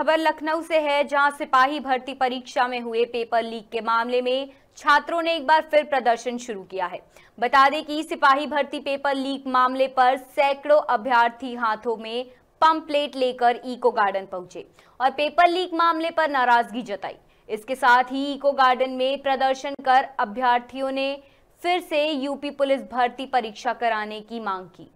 खबर लखनऊ से है जहां सिपाही भर्ती परीक्षा में हुए पेपर लीक के मामले में छात्रों ने एक बार फिर प्रदर्शन शुरू किया है बता दें कि सिपाही भर्ती पेपर लीक मामले पर सैकड़ों अभ्यर्थी हाथों में पंप प्लेट लेकर इको गार्डन पहुंचे और पेपर लीक मामले पर नाराजगी जताई इसके साथ ही इको गार्डन में प्रदर्शन कर अभ्यर्थियों ने फिर से यूपी पुलिस भर्ती परीक्षा कराने की मांग की